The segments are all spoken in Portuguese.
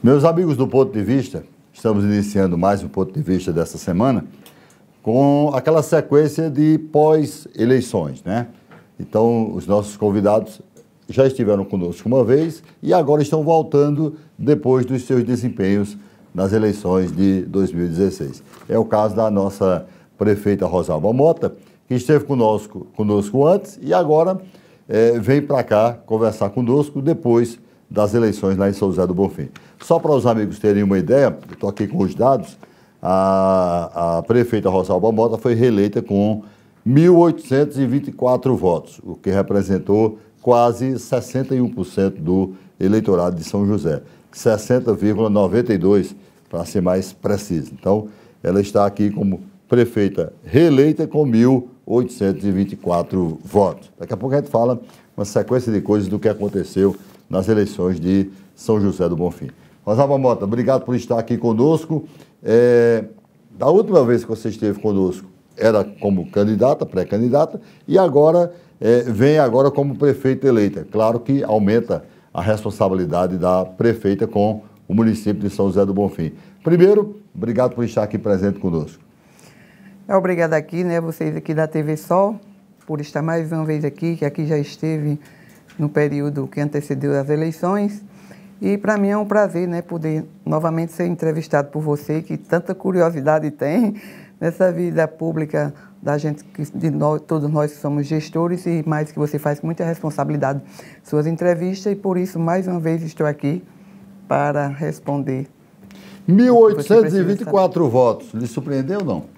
Meus amigos do Ponto de Vista, estamos iniciando mais um Ponto de Vista dessa semana com aquela sequência de pós-eleições, né? Então, os nossos convidados já estiveram conosco uma vez e agora estão voltando depois dos seus desempenhos nas eleições de 2016. É o caso da nossa prefeita Rosalba Mota, que esteve conosco, conosco antes e agora é, vem para cá conversar conosco depois das eleições lá em São José do Bonfim. Só para os amigos terem uma ideia, estou aqui com os dados, a, a prefeita Rosalba Mota foi reeleita com 1.824 votos, o que representou quase 61% do eleitorado de São José, 60,92% para ser mais preciso. Então, ela está aqui como prefeita reeleita com 1.824 votos. Daqui a pouco a gente fala uma sequência de coisas do que aconteceu nas eleições de São José do Bonfim. Rosalba Mota, obrigado por estar aqui conosco. É, da última vez que você esteve conosco, era como candidata, pré-candidata, e agora é, vem agora como prefeita eleita. Claro que aumenta a responsabilidade da prefeita com o município de São José do Bonfim. Primeiro, obrigado por estar aqui presente conosco. É obrigada aqui, né, vocês aqui da TV Sol, por estar mais uma vez aqui, que aqui já esteve no período que antecedeu as eleições. E para mim é um prazer né, poder novamente ser entrevistado por você, que tanta curiosidade tem nessa vida pública da gente, de nós, todos nós que somos gestores e mais que você faz com muita responsabilidade suas entrevistas e por isso mais uma vez estou aqui para responder. 1824 votos, lhe surpreendeu ou não?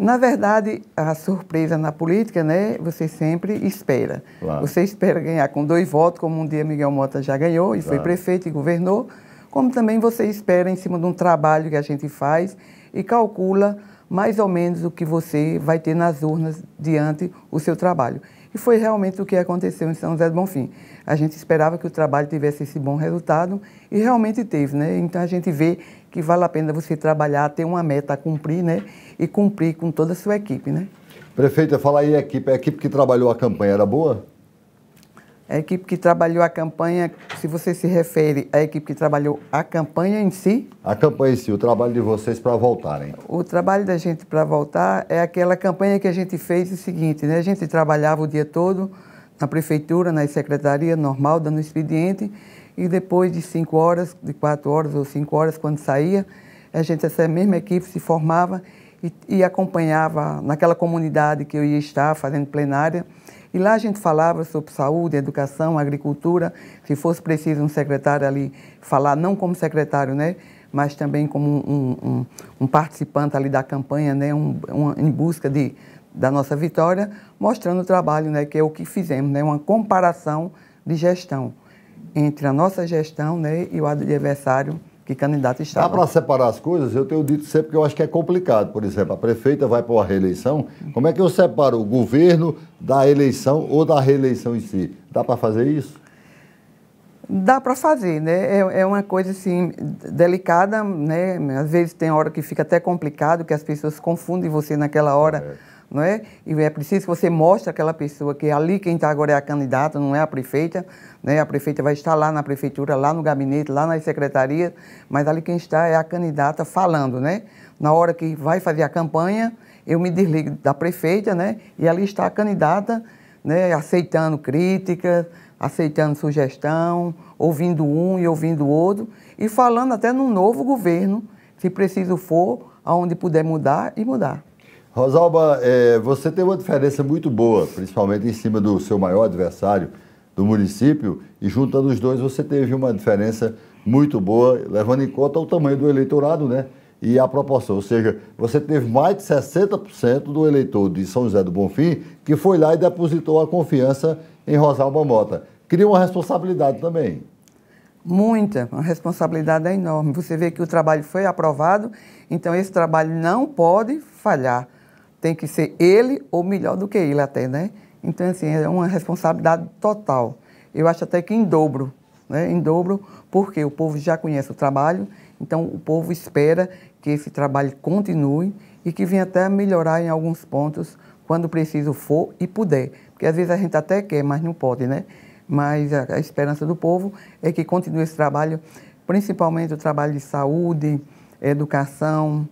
Na verdade, a surpresa na política, né, você sempre espera. Claro. Você espera ganhar com dois votos, como um dia Miguel Mota já ganhou e claro. foi prefeito e governou, como também você espera em cima de um trabalho que a gente faz e calcula mais ou menos o que você vai ter nas urnas diante o seu trabalho. E foi realmente o que aconteceu em São José do Bonfim. A gente esperava que o trabalho tivesse esse bom resultado e realmente teve, né? Então a gente vê que vale a pena você trabalhar, ter uma meta a cumprir, né? E cumprir com toda a sua equipe, né? Prefeita, fala aí a equipe. A equipe que trabalhou a campanha era boa? A equipe que trabalhou a campanha, se você se refere à equipe que trabalhou a campanha em si? A campanha em si, o trabalho de vocês para voltarem. O trabalho da gente para voltar é aquela campanha que a gente fez o seguinte, né? A gente trabalhava o dia todo na prefeitura, na secretaria normal, dando expediente, e depois de cinco horas, de quatro horas ou cinco horas, quando saía, a gente, essa mesma equipe, se formava e, e acompanhava naquela comunidade que eu ia estar fazendo plenária, e lá a gente falava sobre saúde, educação, agricultura. Se fosse preciso um secretário ali falar, não como secretário, né? mas também como um, um, um participante ali da campanha, né? Um, em busca de, da nossa vitória, mostrando o trabalho, né? que é o que fizemos, né? uma comparação de gestão entre a nossa gestão né? e o adversário que candidato estava. Dá para separar as coisas? Eu tenho dito sempre que eu acho que é complicado. Por exemplo, a prefeita vai para a reeleição. Como é que eu separo o governo da eleição ou da reeleição em si? Dá para fazer isso? Dá para fazer, né? É, é, uma coisa assim delicada, né? Às vezes tem hora que fica até complicado, que as pessoas confundem você naquela hora. É não é? E é preciso que você mostre àquela pessoa que ali quem está agora é a candidata, não é a prefeita, né? A prefeita vai estar lá na prefeitura, lá no gabinete, lá nas secretarias, mas ali quem está é a candidata falando, né? Na hora que vai fazer a campanha, eu me desligo da prefeita, né? E ali está a candidata, né? Aceitando críticas, aceitando sugestão, ouvindo um e ouvindo o outro, e falando até num novo governo, se preciso for, aonde puder mudar e mudar. Rosalba, é, você tem uma diferença muito boa, principalmente em cima do seu maior adversário do município, e juntando os dois você teve uma diferença muito boa, levando em conta o tamanho do eleitorado, né? E a proporção, ou seja, você teve mais de 60% do eleitor de São José do Bonfim que foi lá e depositou a confiança em Rosalba Mota. Cria uma responsabilidade também. Muita, a responsabilidade é enorme. Você vê que o trabalho foi aprovado, então esse trabalho não pode falhar tem que ser ele ou melhor do que ele até, né? Então, assim, é uma responsabilidade total. Eu acho até que em dobro, né? Em dobro, porque o povo já conhece o trabalho, então o povo espera que esse trabalho continue e que venha até melhorar em alguns pontos quando preciso for e puder. Porque às vezes a gente até quer, mas não pode, né? Mas a, a esperança do povo é que continue esse trabalho, principalmente o trabalho de saúde, educação,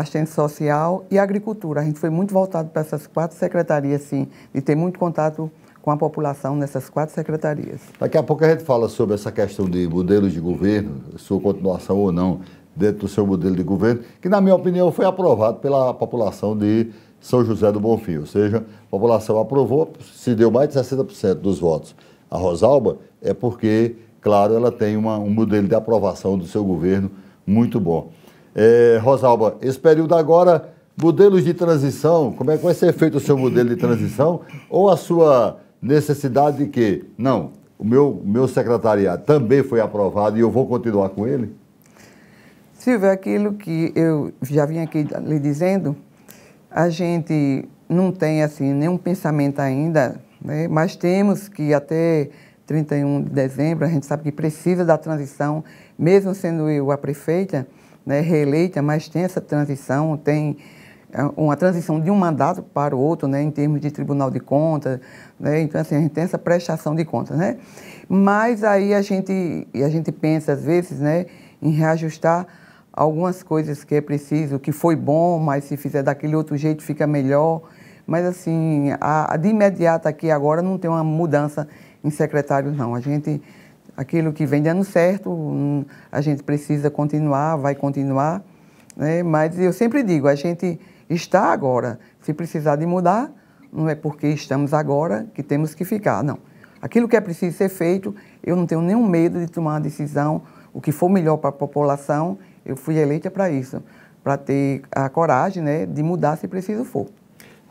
assistência social e agricultura. A gente foi muito voltado para essas quatro secretarias, sim, e tem muito contato com a população nessas quatro secretarias. Daqui a pouco a gente fala sobre essa questão de modelo de governo, sua continuação ou não dentro do seu modelo de governo, que na minha opinião foi aprovado pela população de São José do Bonfim, ou seja, a população aprovou, se deu mais de 60% dos votos. A Rosalba é porque, claro, ela tem uma, um modelo de aprovação do seu governo muito bom. É, Rosalba, esse período agora, modelos de transição, como é que vai ser feito o seu modelo de transição? Ou a sua necessidade de que, não, o meu, meu secretariado também foi aprovado e eu vou continuar com ele? Silvio, é aquilo que eu já vim aqui lhe dizendo, a gente não tem assim nenhum pensamento ainda, né? mas temos que até 31 de dezembro, a gente sabe que precisa da transição, mesmo sendo eu a prefeita, né, reeleita, mas tem essa transição, tem é, uma transição de um mandato para o outro, né, em termos de Tribunal de Contas, né, então assim, a gente tem essa prestação de contas, né, mas aí a gente, a gente pensa às vezes, né, em reajustar algumas coisas que é preciso, que foi bom, mas se fizer daquele outro jeito fica melhor, mas assim, a, a de imediato aqui agora não tem uma mudança em secretários não, a gente aquilo que vem dando certo, hum, a gente precisa continuar, vai continuar. Né? Mas eu sempre digo, a gente está agora. Se precisar de mudar, não é porque estamos agora que temos que ficar, não. Aquilo que é preciso ser feito, eu não tenho nenhum medo de tomar uma decisão, o que for melhor para a população, eu fui eleita para isso, para ter a coragem né, de mudar se preciso for.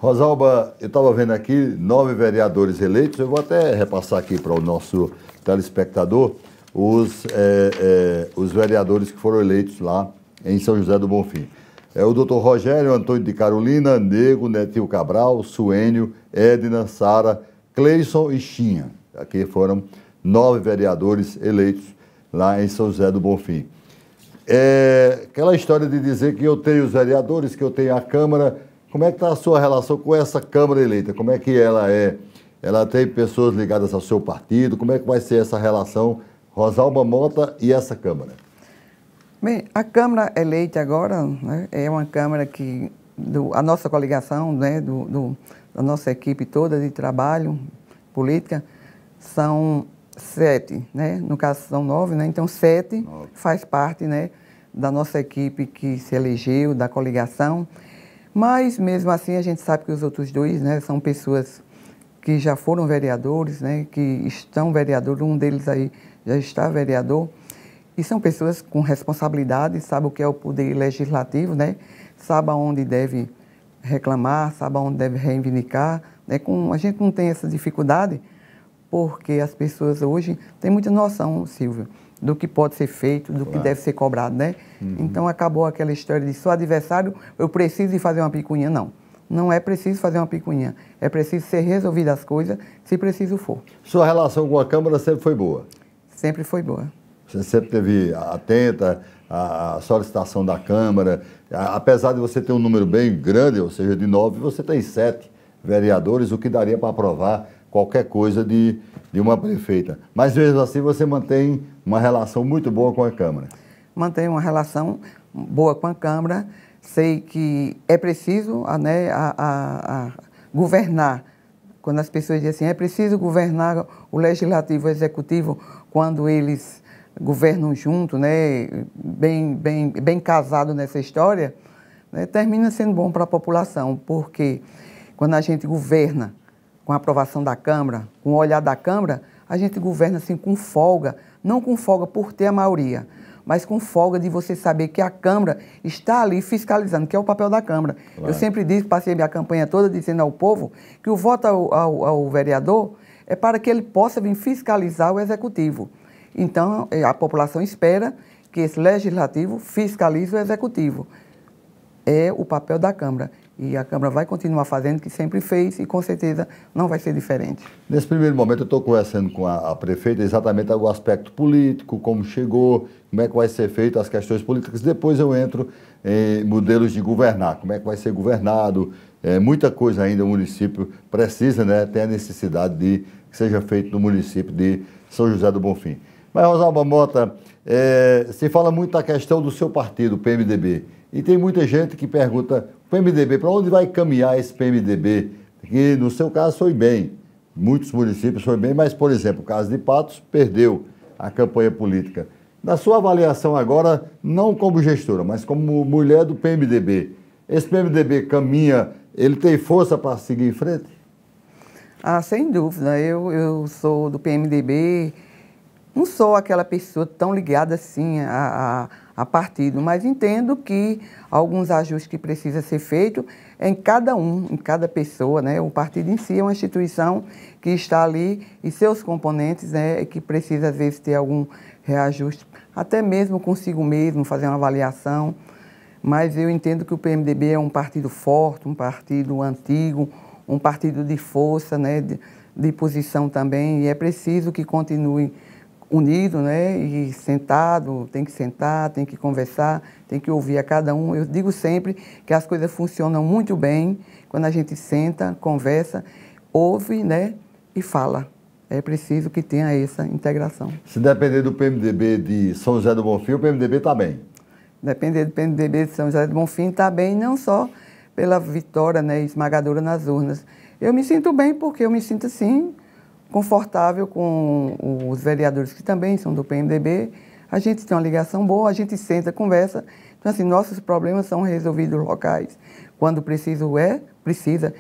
Rosalba, eu estava vendo aqui nove vereadores eleitos, eu vou até repassar aqui para o nosso telespectador os, é, é, os vereadores que foram eleitos lá em São José do Bonfim. É o doutor Rogério, Antônio de Carolina, Nego, Netil Cabral, Suênio, Edna, Sara, Cleison e Xinha. Aqui foram nove vereadores eleitos lá em São José do Bonfim. É, aquela história de dizer que eu tenho os vereadores, que eu tenho a Câmara, como é que está a sua relação com essa Câmara eleita? Como é que ela é? Ela tem pessoas ligadas ao seu partido? Como é que vai ser essa relação Rosalba Mota e essa Câmara? Bem, a Câmara eleita agora né, é uma Câmara que do, a nossa coligação, né, do, do, da nossa equipe toda de trabalho, política, são sete, né? No caso são nove, né? Então sete nove. faz parte, né, da nossa equipe que se elegeu, da coligação. Mas, mesmo assim, a gente sabe que os outros dois né, são pessoas que já foram vereadores, né, que estão vereadores, um deles aí já está vereador, e são pessoas com responsabilidade, sabe o que é o poder legislativo, né, sabe aonde deve reclamar, sabe aonde deve reivindicar. Né, com, a gente não tem essa dificuldade, porque as pessoas hoje têm muita noção, Silvio do que pode ser feito, do claro. que deve ser cobrado, né? Uhum. Então acabou aquela história de sou adversário, eu preciso de fazer uma picuinha, não. Não é preciso fazer uma picuinha, é preciso ser resolvidas as coisas, se preciso for. Sua relação com a Câmara sempre foi boa? Sempre foi boa. Você sempre teve atenta à solicitação da Câmara, apesar de você ter um número bem grande, ou seja, de nove, você tem sete vereadores, o que daria para aprovar qualquer coisa de, de uma prefeita. Mas mesmo assim você mantém uma relação muito boa com a Câmara. Mantenho uma relação boa com a Câmara. Sei que é preciso né, a, a, a governar. Quando as pessoas dizem assim, é preciso governar o legislativo e o executivo quando eles governam junto, né, bem, bem, bem casado nessa história, né, termina sendo bom para a população, porque quando a gente governa com a aprovação da Câmara, com o olhar da Câmara, a gente governa assim com folga, não com folga por ter a maioria, mas com folga de você saber que a Câmara está ali fiscalizando, que é o papel da Câmara. Claro. Eu sempre disse, passei minha campanha toda dizendo ao povo que o voto ao, ao, ao vereador é para que ele possa vir fiscalizar o Executivo. Então, é, a população espera que esse legislativo fiscalize o executivo. É o papel da Câmara. E a Câmara vai continuar fazendo o que sempre fez e com certeza não vai ser diferente. Nesse primeiro momento, eu estou conversando com a, a, prefeita exatamente o aspecto político, como chegou, como é que vai ser feito as questões políticas. Depois eu entro em modelos de governar, como é que vai ser governado. É, muita coisa ainda o município precisa, né, tem a necessidade de que seja feito no município de São José do Bonfim. Mas, Rosalba Mota, é, se fala muito da questão do seu partido, o PMDB. E tem muita gente que pergunta, PMDB, para onde vai caminhar esse PMDB? Que no seu caso foi bem, muitos municípios foi bem, mas, por exemplo, o caso de Patos perdeu a campanha política. Na sua avaliação agora, não como gestora, mas como mulher do PMDB, esse PMDB caminha, ele tem força para seguir em frente? Ah, sem dúvida. Eu, eu sou do PMDB, não sou aquela pessoa tão ligada assim a, a a partido, mas entendo que alguns ajustes que precisa ser feito em cada um, em cada pessoa, né? O partido em si é uma instituição que está ali e seus componentes, né, que precisa às vezes ter algum reajuste, até mesmo consigo mesmo fazer uma avaliação. Mas eu entendo que o PMDB é um partido forte, um partido antigo, um partido de força, né, de, de posição também, e é preciso que continue unido, né? E sentado, tem que sentar, tem que conversar, tem que ouvir a cada um. Eu digo sempre que as coisas funcionam muito bem quando a gente senta, conversa, ouve, né? E fala. É preciso que tenha essa integração. Se depender do PMDB de São José do Bonfim, o PMDB está bem. Depender do PMDB de São José do Bonfim está bem, não só pela vitória né, esmagadora nas urnas. Eu me sinto bem porque eu me sinto assim confortável com os vereadores que também são do PMDB. A gente tem uma ligação boa, a gente senta, conversa. Então, assim, nossos problemas são resolvidos locais. Quando preciso é, precisa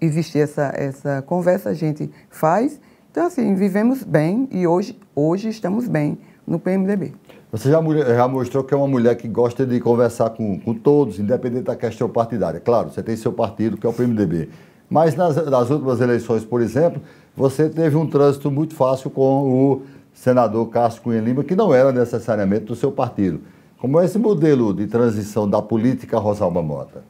existir essa, essa conversa, a gente faz. Então, assim, vivemos bem e hoje, hoje estamos bem no PMDB. Você já, já mostrou que é uma mulher que gosta de conversar com, com todos, independente da questão partidária. Claro, você tem seu partido, que é o PMDB. Mas nas, nas últimas eleições, por exemplo, você teve um trânsito muito fácil com o senador Cássio Cunha Lima, que não era necessariamente do seu partido. Como é esse modelo de transição da política Rosalba Mota?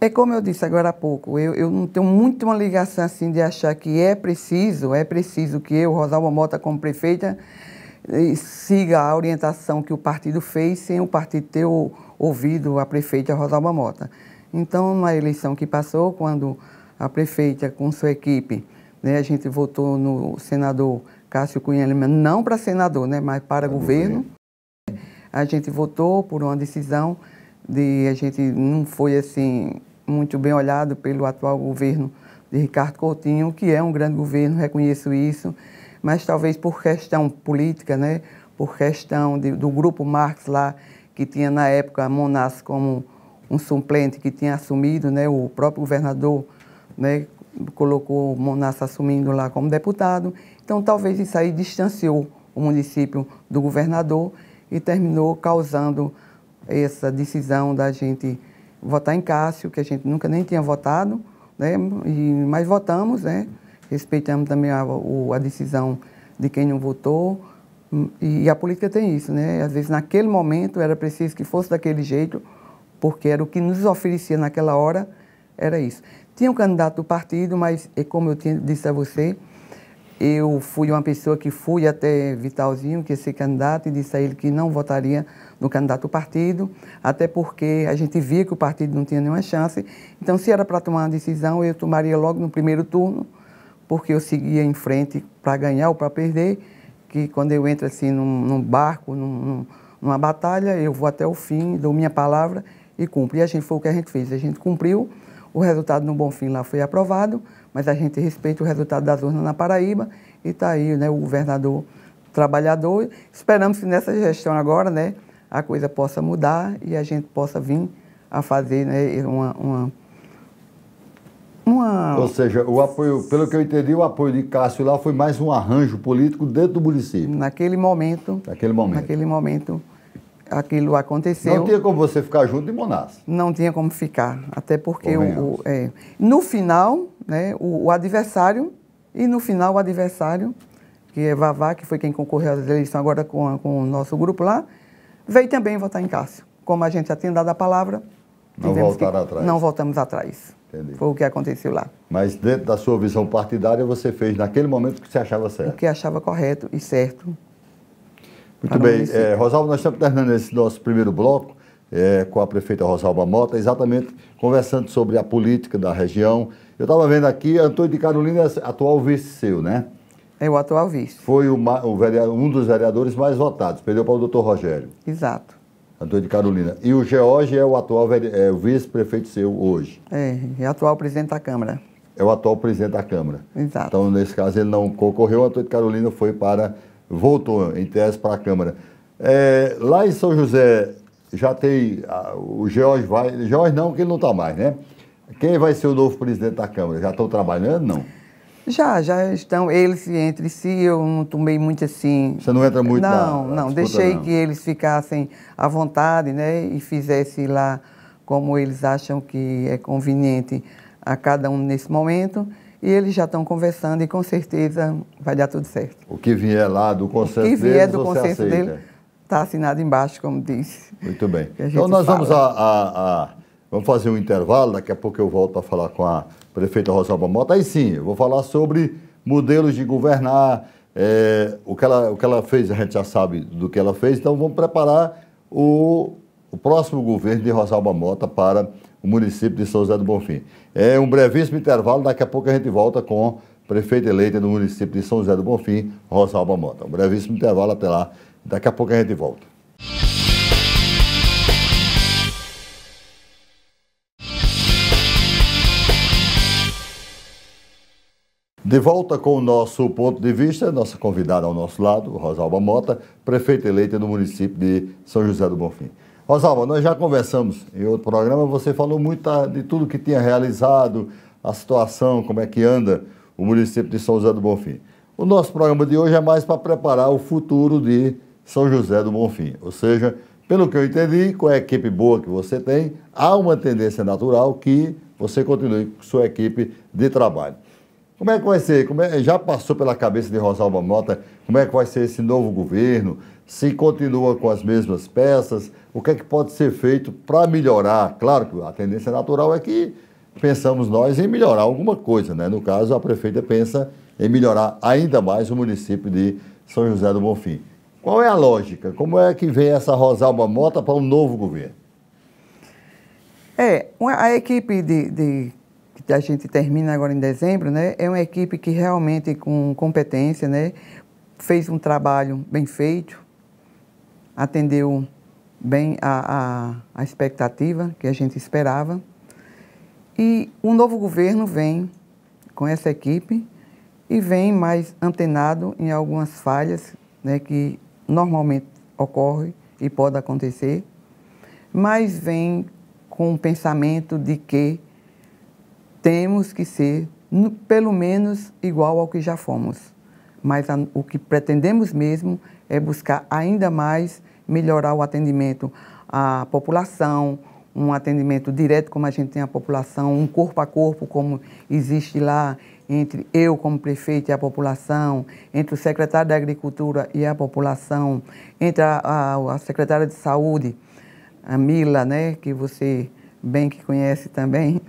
É como eu disse agora há pouco, eu, eu não tenho muito uma ligação assim de achar que é preciso, é preciso que eu, Rosalba Mota, como prefeita, eh, siga a orientação que o partido fez sem o partido ter ouvido a prefeita Rosalba Mota. Então, na eleição que passou, quando a prefeita, com sua equipe, né, a gente votou no senador Cássio Cunha Lima, não para senador, né, mas para governo. A gente votou por uma decisão de a gente não foi assim muito bem olhado pelo atual governo de Ricardo Coutinho, que é um grande governo, reconheço isso, mas talvez por questão política, né, por questão de, do grupo Marx lá que tinha na época a Monas como um suplente que tinha assumido, né, o próprio governador né, colocou Monassa assumindo lá como deputado. Então, talvez isso aí distanciou o município do governador e terminou causando essa decisão da gente votar em Cássio, que a gente nunca nem tinha votado, né? E, mas votamos, né? Respeitamos também a, a decisão de quem não votou. E a política tem isso, né? Às vezes, naquele momento, era preciso que fosse daquele jeito, porque era o que nos oferecia naquela hora, era isso. Tinha um candidato do partido, mas como eu tinha, disse a você, eu fui uma pessoa que fui até Vitalzinho, que esse candidato, e disse a ele que não votaria no candidato do partido, até porque a gente via que o partido não tinha nenhuma chance. Então, se era para tomar uma decisão, eu tomaria logo no primeiro turno, porque eu seguia em frente para ganhar ou para perder, que quando eu entro assim num, num barco, num, numa batalha, eu vou até o fim, dou minha palavra e cumpre. E a gente foi o que a gente fez. A gente cumpriu, o resultado no Bonfim lá foi aprovado, mas a gente respeita o resultado das urnas na Paraíba e está aí né, o governador trabalhador. Esperamos que nessa gestão agora né, a coisa possa mudar e a gente possa vir a fazer né, uma, uma uma... Ou seja, o apoio, pelo que eu entendi, o apoio de Cássio lá foi mais um arranjo político dentro do município. Naquele momento. Naquele momento. Naquele momento aquilo aconteceu. Não tinha como você ficar junto de Monás. Não tinha como ficar, até porque o, é, no final, né, o, o, adversário, e no final o adversário, que é Vavá, que foi quem concorreu às eleições agora com, com o nosso grupo lá, veio também votar em Cássio. Como a gente já tinha dado a palavra, não voltaram atrás. Não voltamos atrás. Entendi. Foi o que aconteceu lá. Mas dentro da sua visão partidária, você fez naquele momento o que você achava certo. O que achava correto e certo muito bem. É, nós estamos terminando esse nosso primeiro bloco é, com a prefeita Rosalba Mota, exatamente conversando sobre a política da região. Eu estava vendo aqui, Antônio de Carolina é atual vice seu, né? É o atual vice. Foi o, o vereador, um dos vereadores mais votados, perdeu para o doutor Rogério. Exato. Antônio de Carolina. E o George é o atual é, vice-prefeito seu hoje. É, é o atual presidente da Câmara. É o atual presidente da Câmara. Exato. Então, nesse caso, ele não concorreu, Antônio de Carolina foi para voltou, em tese, para a Câmara. É, lá em São José já tem. A, o George vai. George não, que ele não está mais, né? Quem vai ser o novo presidente da Câmara? Já estão trabalhando, não? Já, já estão eles entre si, eu não tomei muito assim. Você não entra muito Não, na, na não, disputa, deixei não. que eles ficassem à vontade, né, e fizesse lá como eles acham que é conveniente a cada um nesse momento e eles já estão conversando e com certeza vai dar tudo certo. O que vier lá do consenso dele. O que vier deles, do consenso dele está assinado embaixo, como disse. Muito bem. Então nós fala. vamos a, a, a, vamos fazer um intervalo, daqui a pouco eu volto a falar com a prefeita Rosalba Mota. Aí sim, eu vou falar sobre modelos de governar. É, o, que ela, o que ela fez, a gente já sabe do que ela fez, então vamos preparar o, o próximo governo de Rosalba Mota para município de São José do Bonfim. É um brevíssimo intervalo, daqui a pouco a gente volta com prefeita eleita do município de São José do Bonfim, Rosalba Mota. Um brevíssimo intervalo até lá, daqui a pouco a gente volta. De volta com o nosso ponto de vista, nossa convidada ao nosso lado, Rosalba Mota, prefeita eleita do município de São José do Bonfim. Rosalba, nós já conversamos em outro programa, você falou muito de tudo que tinha realizado, a situação, como é que anda o município de São José do Bonfim. O nosso programa de hoje é mais para preparar o futuro de São José do Bonfim. Ou seja, pelo que eu entendi, com a equipe boa que você tem, há uma tendência natural que você continue com sua equipe de trabalho. Como é que vai ser? É, já passou pela cabeça de Rosalba Mota como é que vai ser esse novo governo? Se continua com as mesmas peças, o que é que pode ser feito para melhorar? Claro que a tendência natural é que pensamos nós em melhorar alguma coisa, né? No caso, a prefeita pensa em melhorar ainda mais o município de São José do Bonfim. Qual é a lógica? Como é que vem essa Rosalba Mota para um novo governo? É, a equipe de, de, que a gente termina agora em dezembro, né? É uma equipe que realmente com competência, né? Fez um trabalho bem feito, atendeu bem a, a, a expectativa que a gente esperava. E um novo governo vem com essa equipe e vem mais antenado em algumas falhas né, que normalmente ocorre e pode acontecer, mas vem com o pensamento de que temos que ser pelo menos igual ao que já fomos. Mas a, o que pretendemos mesmo é buscar ainda mais melhorar o atendimento à população, um atendimento direto como a gente tem à população, um corpo a corpo como existe lá entre eu como prefeito e a população, entre o secretário da Agricultura e a população, entre a, a, a secretária de Saúde, a Mila, né, que você bem que conhece também,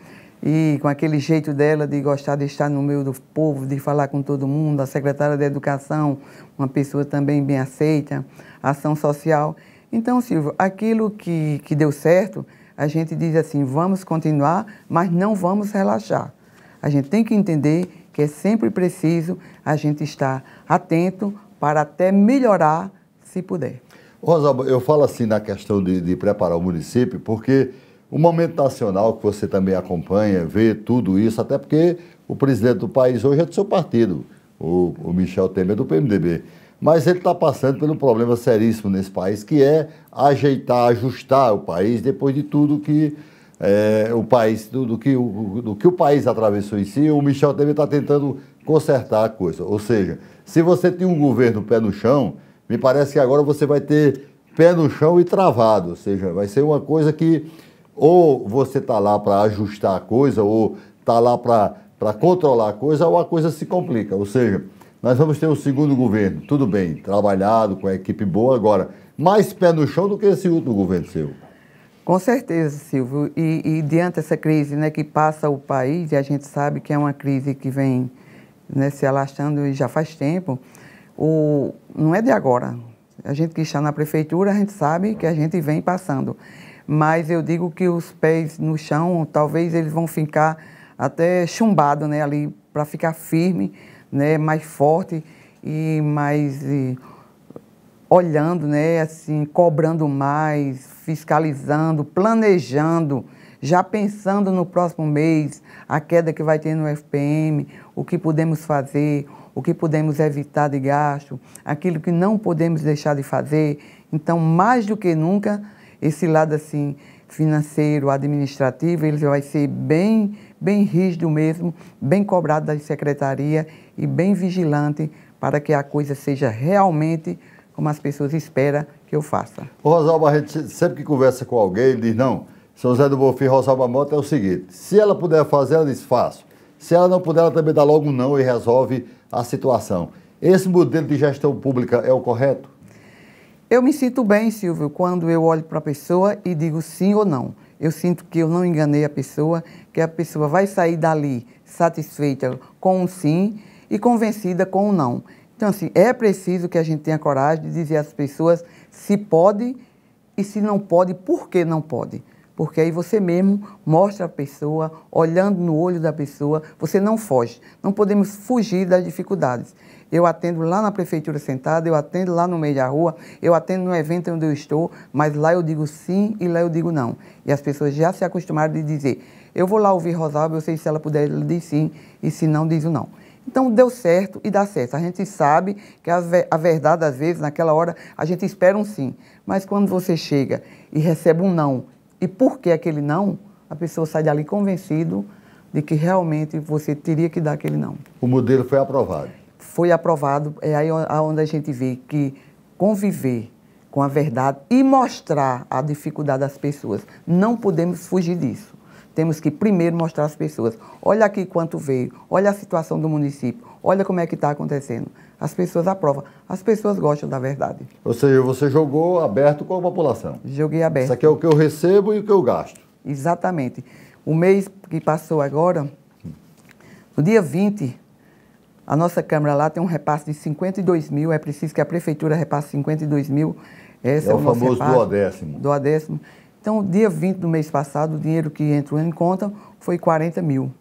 e com aquele jeito dela de gostar de estar no meio do povo, de falar com todo mundo, a secretária da Educação, uma pessoa também bem aceita, ação social. Então, Silvio, aquilo que, que deu certo, a gente diz assim, vamos continuar, mas não vamos relaxar. A gente tem que entender que é sempre preciso a gente estar atento para até melhorar, se puder. Rosalba, eu falo assim na questão de, de preparar o município, porque o momento nacional que você também acompanha, vê tudo isso, até porque o presidente do país hoje é do seu partido, o, o Michel Temer do PMDB mas ele está passando pelo problema seríssimo nesse país, que é ajeitar, ajustar o país depois de tudo que é, o país, do, do, que o, do que o país atravessou em si, o Michel Temer está tentando consertar a coisa. Ou seja, se você tem um governo pé no chão, me parece que agora você vai ter pé no chão e travado. Ou seja, vai ser uma coisa que ou você está lá para ajustar a coisa, ou está lá para controlar a coisa, ou a coisa se complica. Ou seja, nós vamos ter o segundo governo, tudo bem, trabalhado, com a equipe boa, agora, mais pé no chão do que esse último governo seu. Com certeza, Silvio. E, e diante dessa crise né, que passa o país, e a gente sabe que é uma crise que vem né, se alastrando e já faz tempo, o, não é de agora. A gente que está na prefeitura, a gente sabe que a gente vem passando. Mas eu digo que os pés no chão, talvez eles vão ficar até chumbado né, ali para ficar firme né, mais forte e mais e, olhando, né, assim, cobrando mais, fiscalizando, planejando, já pensando no próximo mês, a queda que vai ter no FPM, o que podemos fazer, o que podemos evitar de gasto, aquilo que não podemos deixar de fazer. Então, mais do que nunca, esse lado assim financeiro, administrativo, ele vai ser bem bem rígido mesmo, bem cobrado da secretaria e bem vigilante para que a coisa seja realmente como as pessoas esperam que eu faça. O a gente sempre que conversa com alguém, ele diz, não, seu Zé do Bofim, Rosalba Mota é o seguinte, se ela puder fazer, ela diz, faço. Se ela não puder, ela também dá logo um não e resolve a situação. Esse modelo de gestão pública é o correto? Eu me sinto bem, Silvio, quando eu olho para a pessoa e digo sim ou não eu sinto que eu não enganei a pessoa, que a pessoa vai sair dali satisfeita com um sim e convencida com um não. Então, assim, é preciso que a gente tenha coragem de dizer às pessoas se pode e se não pode, por que não pode. Porque aí você mesmo mostra a pessoa, olhando no olho da pessoa, você não foge. Não podemos fugir das dificuldades eu atendo lá na prefeitura sentada, eu atendo lá no meio da rua, eu atendo no evento onde eu estou, mas lá eu digo sim e lá eu digo não. E as pessoas já se acostumaram de dizer, eu vou lá ouvir Rosalba, eu sei se ela puder, ela diz sim, e se não, diz o não. Então deu certo e dá certo. A gente sabe que a, verdade, às vezes, naquela hora, a gente espera um sim. Mas quando você chega e recebe um não, e por que aquele não, a pessoa sai dali convencido de que realmente você teria que dar aquele não. O modelo foi aprovado foi aprovado, é aí onde a gente vê que conviver com a verdade e mostrar a dificuldade das pessoas. Não podemos fugir disso. Temos que primeiro mostrar às pessoas. Olha aqui quanto veio, olha a situação do município, olha como é que está acontecendo. As pessoas aprovam, as pessoas gostam da verdade. Ou seja, você jogou aberto com a população. Joguei aberto. Isso aqui é o que eu recebo e o que eu gasto. Exatamente. O mês que passou agora, no dia 20, a nossa Câmara lá tem um repasse de 52 mil, é preciso que a Prefeitura repasse 52 mil. Esse é, é o, o famoso repasse, duodécimo. Duodécimo. Então, dia 20 do mês passado, o dinheiro que entrou em conta foi 40 mil.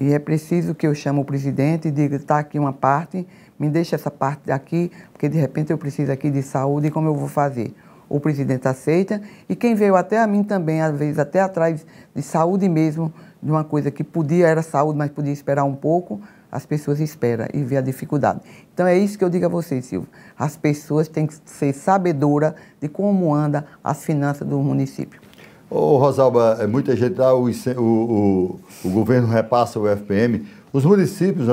E é preciso que eu chame o presidente e diga, está aqui uma parte, me deixa essa parte aqui, porque de repente eu preciso aqui de saúde, e como eu vou fazer? O presidente aceita, e quem veio até a mim também, às vezes até atrás de saúde mesmo, de uma coisa que podia, era saúde, mas podia esperar um pouco, as pessoas esperam e vê a dificuldade. Então é isso que eu digo a vocês, Silvio. As pessoas têm que ser sabedoras de como anda as finanças do município. Ô, Rosalba, é muita gente dá ah, o, o, o, governo repassa o FPM. Os municípios,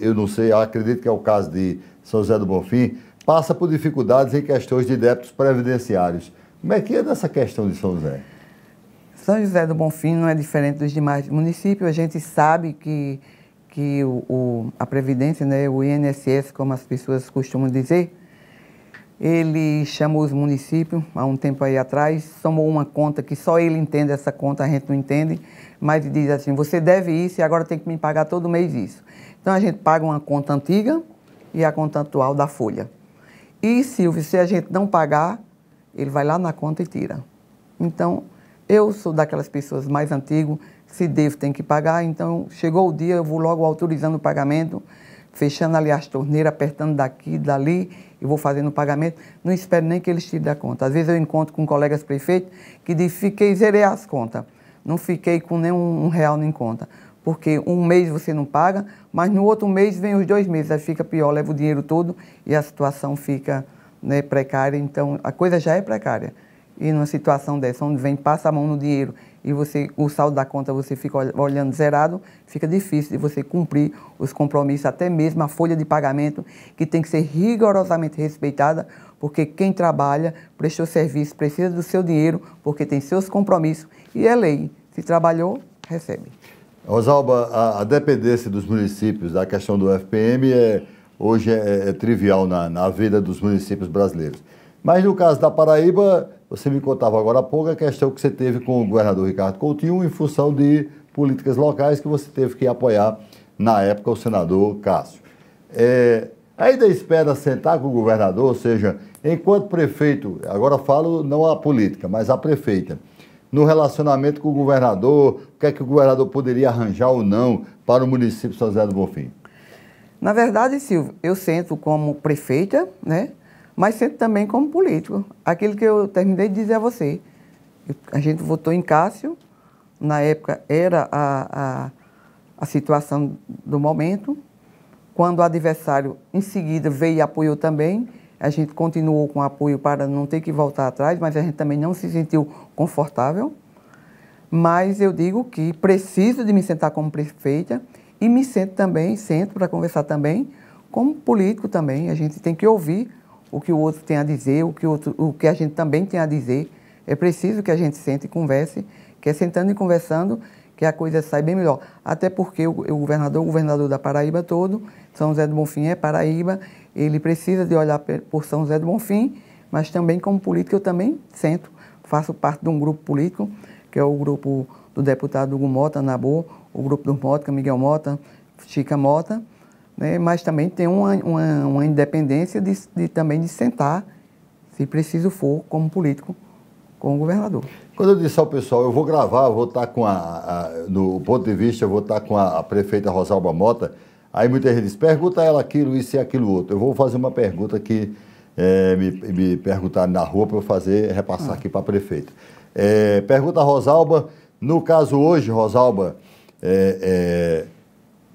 eu não sei, eu acredito que é o caso de São José do Bonfim, passa por dificuldades em questões de débitos previdenciários. Como é que é dessa questão de São José? São José do Bonfim não é diferente dos demais municípios. A gente sabe que que o, o, a Previdência, né, o INSS, como as pessoas costumam dizer, ele chamou os municípios há um tempo aí atrás, somou uma conta que só ele entende, essa conta a gente não entende, mas diz assim, você deve isso e agora tem que me pagar todo mês isso. Então a gente paga uma conta antiga e a conta atual da folha. E Silvio, se a gente não pagar, ele vai lá na conta e tira. Então, eu sou daquelas pessoas mais antigas se devo tem que pagar, então chegou o dia, eu vou logo autorizando o pagamento, fechando ali as torneiras, apertando daqui, dali, eu vou fazendo o pagamento, não espero nem que eles tirem da conta. Às vezes eu encontro com colegas prefeitos que dizem, fiquei, zerei as contas, não fiquei com nenhum um real em conta. Porque um mês você não paga, mas no outro mês vem os dois meses, aí fica pior, leva o dinheiro todo e a situação fica né, precária, então a coisa já é precária e numa situação dessa, onde vem, passa a mão no dinheiro e você, o saldo da conta você fica olhando zerado, fica difícil de você cumprir os compromissos, até mesmo a folha de pagamento, que tem que ser rigorosamente respeitada, porque quem trabalha, prestou serviço, precisa do seu dinheiro, porque tem seus compromissos e é lei. Se trabalhou, recebe. Rosalba a, a dependência dos municípios, da questão do FPM é, hoje é, é trivial na, na vida dos municípios brasileiros. Mas no caso da Paraíba, você me contava agora há pouco a questão que você teve com o governador Ricardo Coutinho em função de políticas locais que você teve que apoiar na época o senador Cássio. É, ainda espera sentar com o governador, ou seja, enquanto prefeito, agora falo não a política, mas a prefeita, no relacionamento com o governador, o que é que o governador poderia arranjar ou não para o município de São José do Bonfim? Na verdade, Silvio, eu sento como prefeita, né? mas sempre também como político. Aquilo que eu terminei de dizer a você. A gente votou em Cássio, na época era a, a, a situação do momento. Quando o adversário em seguida veio e apoiou também, a gente continuou com apoio para não ter que voltar atrás, mas a gente também não se sentiu confortável. Mas eu digo que preciso de me sentar como prefeita e me sento também, sento para conversar também, como político também. A gente tem que ouvir o que o outro tem a dizer, o que, outro, o que a gente também tem a dizer. É preciso que a gente sente e converse, que é sentando e conversando que a coisa sai bem melhor. Até porque o, o governador, o governador da Paraíba todo, São José do Bonfim é Paraíba, ele precisa de olhar por São José do Bonfim, mas também como político eu também sento, faço parte de um grupo político, que é o grupo do deputado Hugo Mota, Nabô, o grupo do Mota, Miguel Mota, Chica Mota, né, mas também tem uma, uma, uma independência de, de, também de sentar, se preciso for, como político, com o governador. Quando eu disse ao pessoal, eu vou gravar, vou estar tá com a, a no ponto de vista, eu vou estar tá com a, a prefeita Rosalba Mota, aí muita gente diz, pergunta ela aquilo, isso e aquilo outro. Eu vou fazer uma pergunta que é, me, me perguntaram na rua para eu fazer, repassar ah. aqui para a prefeita. É, pergunta a Rosalba, no caso hoje, Rosalba, é, é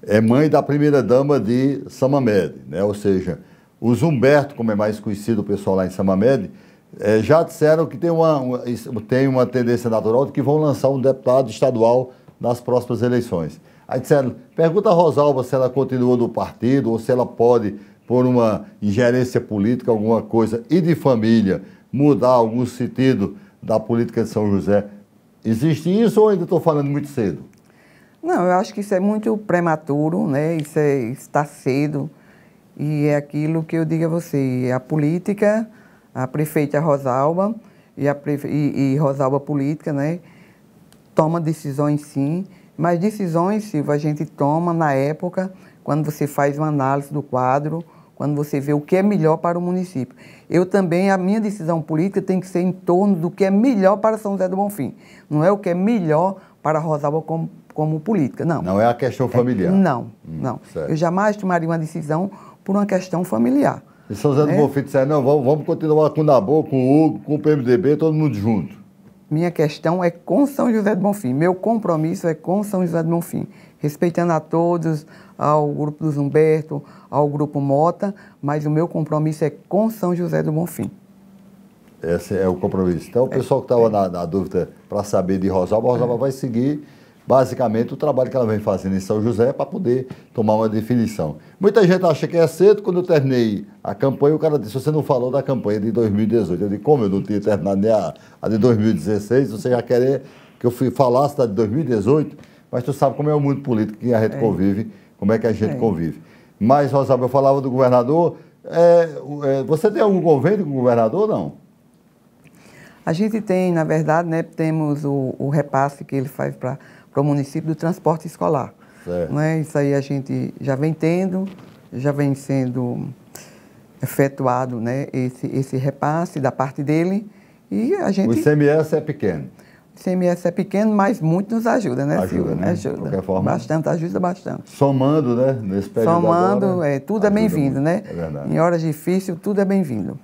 é mãe da primeira-dama de Samamed, né? ou seja, os Zumberto, como é mais conhecido o pessoal lá em Samamed, é, já disseram que tem uma, uma, tem uma tendência natural de que vão lançar um deputado estadual nas próximas eleições. Aí disseram, pergunta a Rosalba se ela continua do partido ou se ela pode, por uma ingerência política, alguma coisa, e de família, mudar algum sentido da política de São José. Existe isso ou ainda estou falando muito cedo? Não, eu acho que isso é muito prematuro, né? Isso é, está cedo. E é aquilo que eu digo a você, é a política, a prefeita Rosalba e, a prefe... e, e Rosalba Política, né? Toma decisões sim, mas decisões, Silva, a gente toma na época, quando você faz uma análise do quadro, quando você vê o que é melhor para o município. Eu também, a minha decisão política tem que ser em torno do que é melhor para São José do Bonfim. Não é o que é melhor para Rosalba como como política, não. Não é a questão é, familiar. É, não, hum, não. Certo. Eu jamais tomaria uma decisão por uma questão familiar. E São José né? do Bonfim disser, não, vamos, vamos continuar com o Nabô, com o Hugo, com o PMDB, todo mundo junto. Minha questão é com São José do Bonfim. Meu compromisso é com São José do Bonfim. Respeitando a todos, ao grupo dos Humberto, ao grupo Mota, mas o meu compromisso é com São José do Bonfim. Esse é o compromisso. Então, o é, pessoal que estava é. na, na, dúvida para saber de Rosalba, Rosalba vai seguir basicamente o trabalho que ela vem fazendo em São José para poder tomar uma definição. Muita gente acha que é cedo, quando eu terminei a campanha, o cara disse, você não falou da campanha de 2018. Eu disse, como eu não tinha terminado nem a, a de 2016, você já querer que eu fui, falasse da de 2018, mas tu sabe como é o mundo político que a gente é. convive, como é que a gente é. convive. Mas, Rosário, eu falava do governador, é, é, você tem algum convênio com o governador não? A gente tem, na verdade, né, temos o, o repasse que ele faz para para o município do transporte escolar. Certo. É? Isso aí a gente já vem tendo, já vem sendo efetuado né, esse, esse repasse da parte dele e a gente... O ICMS é pequeno. O ICMS é pequeno, mas muito nos ajuda, né, ajuda, Silvio? Né? Ajuda. De qualquer forma. Bastante, ajuda bastante. Somando, né? Nesse período Somando, agora, é, tudo é bem-vindo, né? É verdade. Em horas difíceis, tudo é bem-vindo.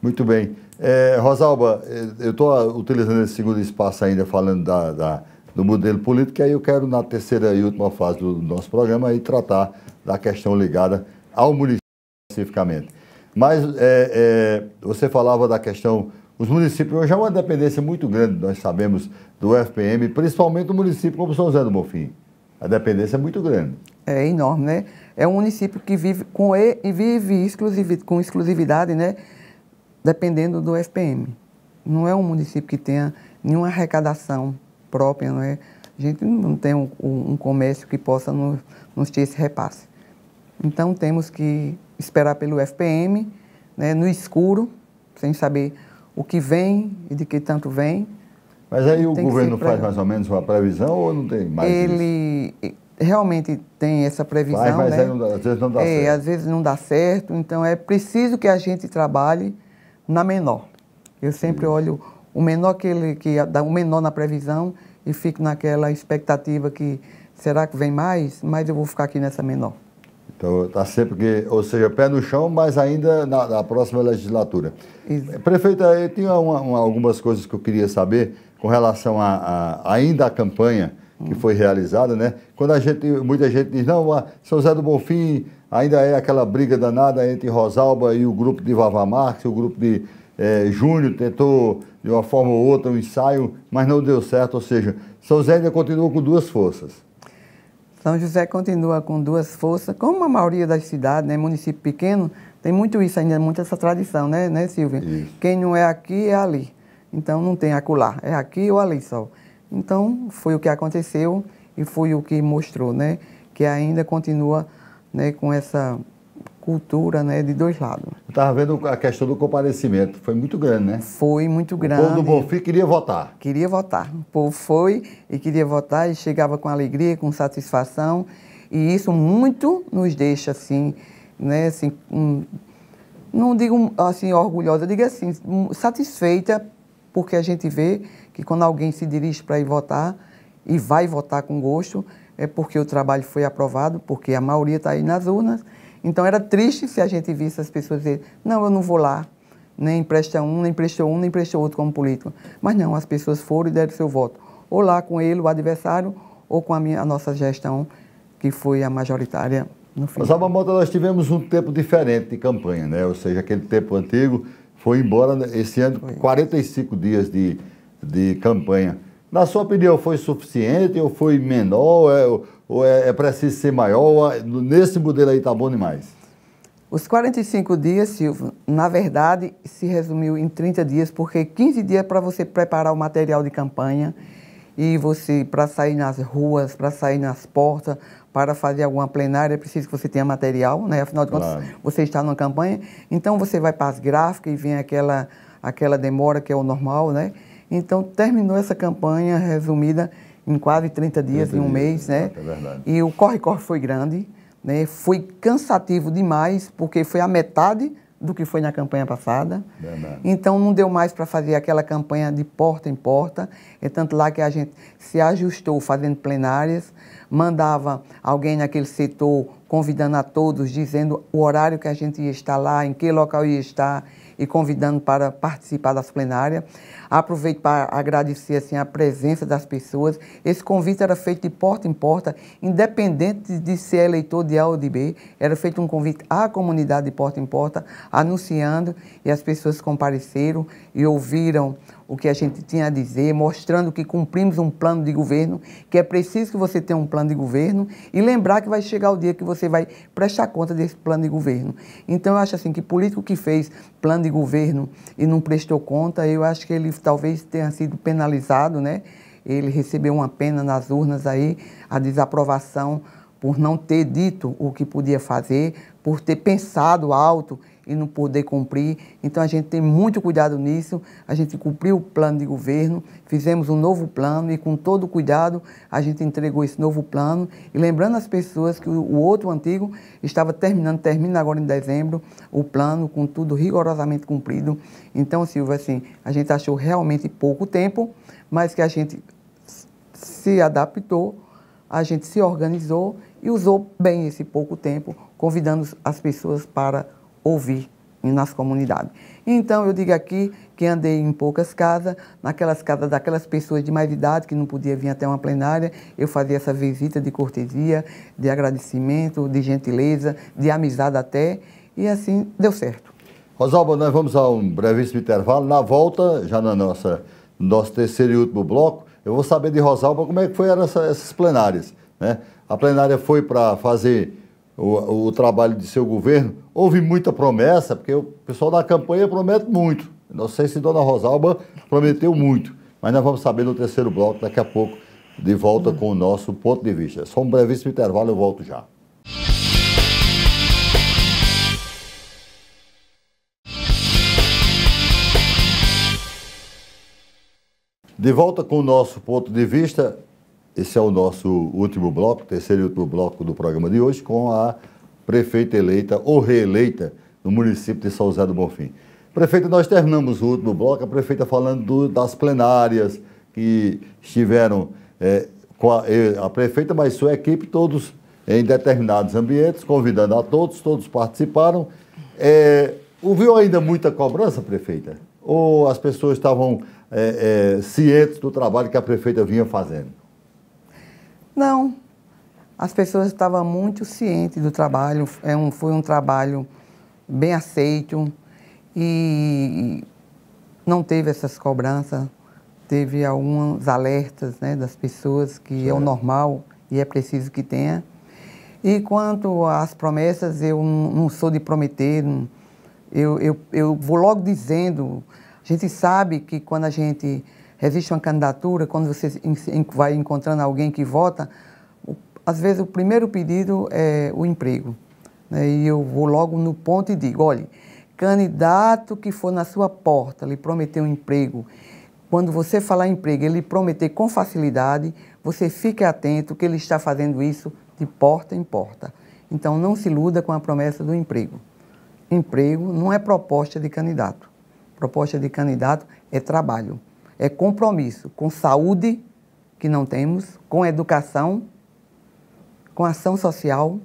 Muito bem. É, Rosalba, é, eu estou utilizando esse segundo espaço ainda falando da, da do modelo político, e aí eu quero, na terceira e última fase do nosso programa, aí tratar da questão ligada ao município especificamente. Mas é, é, você falava da questão, os municípios hoje é uma dependência muito grande, nós sabemos, do FPM, principalmente o município como São José do Bonfim. A dependência é muito grande. É enorme, né? É um município que vive com e, e vive exclusividade, com exclusividade, né? Dependendo do FPM. Não é um município que tenha nenhuma arrecadação própria, não é? A gente não tem um, um comércio que possa nos, nos ter esse repasse. Então temos que esperar pelo FPM, né, no escuro, sem saber o que vem e de que tanto vem. Mas aí o tem governo faz mais ou menos uma previsão ou não tem mais? Ele isso? realmente tem essa previsão. mas né? dá, às vezes não dá é, certo. Às vezes não dá certo, então é preciso que a gente trabalhe na menor. Eu sempre isso. olho o menor que ele que dá o menor na previsão e fico naquela expectativa que será que vem mais, mas eu vou ficar aqui nessa menor. Então está sempre que, ou seja, pé no chão, mas ainda na, na próxima legislatura. Isso. Prefeita, eu tinha uma, uma, algumas coisas que eu queria saber com relação a, a ainda a campanha que foi realizada, né? Quando a gente, muita gente diz, não, São José do Bonfim ainda é aquela briga danada entre Rosalba e o grupo de Vavá Marques, o grupo de, é, Júnior tentou de uma forma ou outra um ensaio, mas não deu certo, ou seja, São José ainda continua com duas forças. São José continua com duas forças, como a maioria das cidades, né, município pequeno, tem muito isso ainda, muito essa tradição, né, né Silvia? Isso. Quem não é aqui é ali. Então não tem acolá, é aqui ou ali só. Então foi o que aconteceu e foi o que mostrou, né, que ainda continua, né, com essa cultura né, de dois lados. estava vendo a questão do comparecimento, foi muito grande, né? Foi muito grande. O povo do Bonfim queria votar. Queria votar. O povo foi e queria votar e chegava com alegria, com satisfação. E isso muito nos deixa assim, né, assim, um, não digo assim orgulhosa, digo assim, satisfeita, porque a gente vê que quando alguém se dirige para ir votar e vai votar com gosto, é porque o trabalho foi aprovado, porque a maioria está aí nas urnas então era triste se a gente visse as pessoas dizer, não, eu não vou lá, nem empresta um, nem emprestou um, nem emprestou outro como político. Mas não, as pessoas foram e deram seu voto, ou lá com ele, o adversário, ou com a, minha, a nossa gestão, que foi a majoritária no fim. Mas, Abamota, nós tivemos um tempo diferente de campanha, né? Ou seja, aquele tempo antigo foi embora né? esse ano, foi. 45 dias de, de campanha. Na sua opinião, foi suficiente ou foi menor? É, ou é, é preciso ser maior? nesse modelo aí está bom demais? Os 45 dias, Silvio, na verdade, se resumiu em 30 dias, porque 15 dias é para você preparar o material de campanha e você, para sair nas ruas, para sair nas portas, para fazer alguma plenária, é preciso que você tenha material, né? Afinal de claro. contas, você está numa campanha, então você vai para as gráficas e vem aquela, aquela demora que é o normal, né? Então, terminou essa campanha resumida em quase 30 dias, 30 em um dias, mês, né? É verdade. E o corre-corre foi grande, né? Foi cansativo demais, porque foi a metade do que foi na campanha passada. Verdade. Então não deu mais para fazer aquela campanha de porta em porta. É tanto lá que a gente se ajustou fazendo plenárias, mandava alguém naquele setor convidando a todos, dizendo o horário que a gente ia estar lá, em que local ia estar e convidando para participar das plenárias. Aproveito para agradecer assim, a presença das pessoas. Esse convite era feito de porta em porta, independente de ser eleitor de A ou de B, era feito um convite à comunidade de porta em porta, anunciando, e as pessoas compareceram e ouviram o que a gente tinha a dizer, mostrando que cumprimos um plano de governo, que é preciso que você tenha um plano de governo e lembrar que vai chegar o dia que você vai prestar conta desse plano de governo. Então, eu acho assim que político que fez plano de governo e não prestou conta, eu acho que ele talvez tenha sido penalizado, né? Ele recebeu uma pena nas urnas aí, a desaprovação por não ter dito o que podia fazer, por ter pensado alto e não poder cumprir. Então a gente tem muito cuidado nisso. A gente cumpriu o plano de governo, fizemos um novo plano e com todo cuidado a gente entregou esse novo plano. E lembrando as pessoas que o outro antigo estava terminando, termina agora em dezembro, o plano com tudo rigorosamente cumprido. Então, Silvia, assim, a gente achou realmente pouco tempo, mas que a gente se adaptou, a gente se organizou e usou bem esse pouco tempo, convidando as pessoas para ouvir nas comunidades. Então, eu digo aqui que andei em poucas casas, naquelas casas daquelas pessoas de mais idade que não podia vir até uma plenária, eu fazia essa visita de cortesia, de agradecimento, de gentileza, de amizade até, e assim deu certo. Rosalba, nós vamos a um brevíssimo intervalo. Na volta, já na nossa nosso terceiro e último bloco, eu vou saber de Rosalba como é que foram essa, essas plenárias. Né? A plenária foi para fazer o, o trabalho de seu governo, houve muita promessa, porque o pessoal da campanha promete muito. Não sei se Dona Rosalba prometeu muito, mas nós vamos saber no terceiro bloco, daqui a pouco, de volta com o nosso ponto de vista. Só um brevíssimo intervalo, eu volto já. De volta com o nosso ponto de vista, esse é o nosso último bloco, terceiro e último bloco do programa de hoje, com a prefeita eleita ou reeleita no município de São José do Bonfim. Prefeita, nós terminamos o último bloco, a prefeita falando do, das plenárias que estiveram, é, a, a, prefeita, mas sua equipe, todos em determinados ambientes, convidando a todos, todos participaram. É, ouviu ainda muita cobrança, prefeita? Ou as pessoas estavam é, é, cientes do trabalho que a prefeita vinha fazendo? Não. As pessoas estavam muito cientes do trabalho, é um, foi um trabalho bem aceito e não teve essas cobranças, teve alguns alertas né, das pessoas que Sim. é o normal e é preciso que tenha. E quanto às promessas, eu não sou de prometer, eu, eu, eu vou logo dizendo. A gente sabe que quando a gente existe uma candidatura, quando você vai encontrando alguém que vota, às vezes o primeiro pedido é o emprego. Né? E eu vou logo no ponto e digo, olhe, candidato que for na sua porta lhe prometer um emprego, quando você falar emprego, ele prometer com facilidade, você fique atento que ele está fazendo isso de porta em porta. Então não se iluda com a promessa do emprego. Emprego não é proposta de candidato. Proposta de candidato é trabalho é compromisso com saúde, que não temos, com educação, com ação social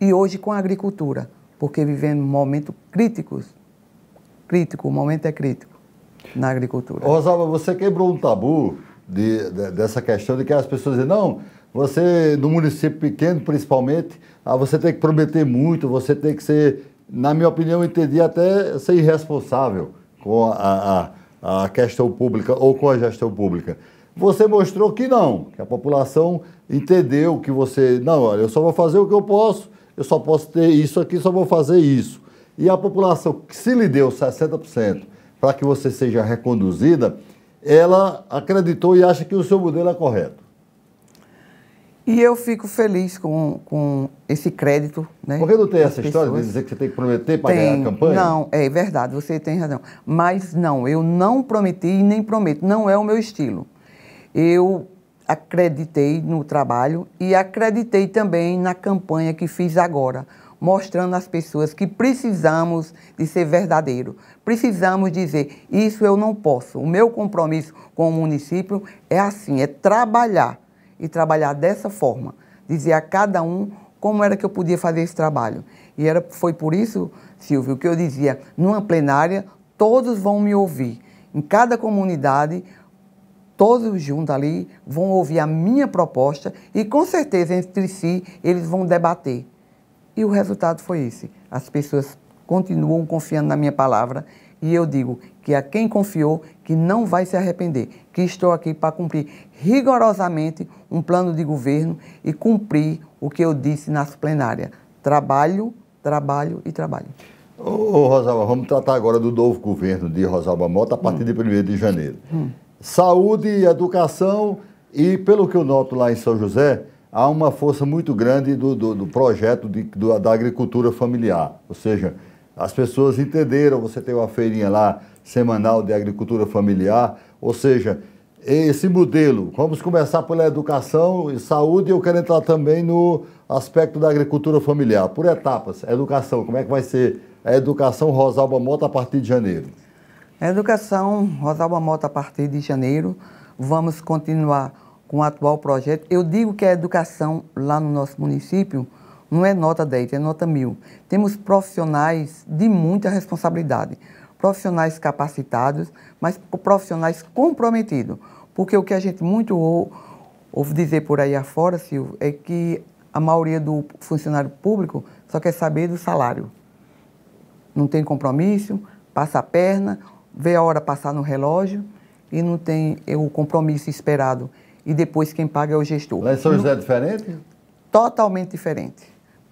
e hoje com a agricultura, porque vivemos momentos críticos. Crítico, o momento é crítico na agricultura. Rosalba, você quebrou um tabu de, de, dessa questão de que as pessoas dizem, não, você, no município pequeno principalmente, ah, você tem que prometer muito, você tem que ser, na minha opinião, eu entendi até ser irresponsável com a, a a questão pública ou com a gestão pública. Você mostrou que não, que a população entendeu que você, não, olha, eu só vou fazer o que eu posso, eu só posso ter isso aqui, só vou fazer isso. E a população que se lhe deu 60% para que você seja reconduzida, ela acreditou e acha que o seu modelo é correto. E eu fico feliz com, com esse crédito. Né, Porque não tem essa pessoas. história de dizer que você tem que prometer para ganhar a campanha? Não, é verdade, você tem razão. Mas não, eu não prometi e nem prometo, não é o meu estilo. Eu acreditei no trabalho e acreditei também na campanha que fiz agora, mostrando às pessoas que precisamos de ser verdadeiro. Precisamos dizer, isso eu não posso. O meu compromisso com o município é assim, é trabalhar e trabalhar dessa forma, dizer a cada um como era que eu podia fazer esse trabalho. E era, foi por isso, Silvio, que eu dizia, numa plenária, todos vão me ouvir. Em cada comunidade, todos juntos ali vão ouvir a minha proposta e com certeza entre si eles vão debater. E o resultado foi esse. As pessoas continuam confiando na minha palavra e eu digo, que a é quem confiou que não vai se arrepender, que estou aqui para cumprir rigorosamente um plano de governo e cumprir o que eu disse na plenária. Trabalho, trabalho e trabalho. Ô, ô Rosalba, vamos tratar agora do novo governo de Rosalba Mota a partir hum. de 1 de janeiro. Hum. Saúde, educação e, pelo que eu noto lá em São José, há uma força muito grande do, do, do projeto de, do, da agricultura familiar. Ou seja, as pessoas entenderam, você tem uma feirinha lá semanal de agricultura familiar, ou seja, esse modelo. Vamos começar pela educação e saúde, eu quero entrar também no aspecto da agricultura familiar. Por etapas, educação, como é que vai ser a educação Rosalba Mota a partir de janeiro? A educação Rosalba Mota a partir de janeiro, vamos continuar com o atual projeto. Eu digo que a educação lá no nosso município não é nota 10, é nota mil. Temos profissionais de muita responsabilidade profissionais capacitados, mas profissionais comprometidos. Porque o que a gente muito ou, ouve dizer por aí afora, Silvio, é que a maioria do funcionário público só quer saber do salário. Não tem compromisso, passa a perna, vê a hora passar no relógio e não tem é, o compromisso esperado. E depois quem paga é o gestor. Mas São José é diferente? Totalmente diferente.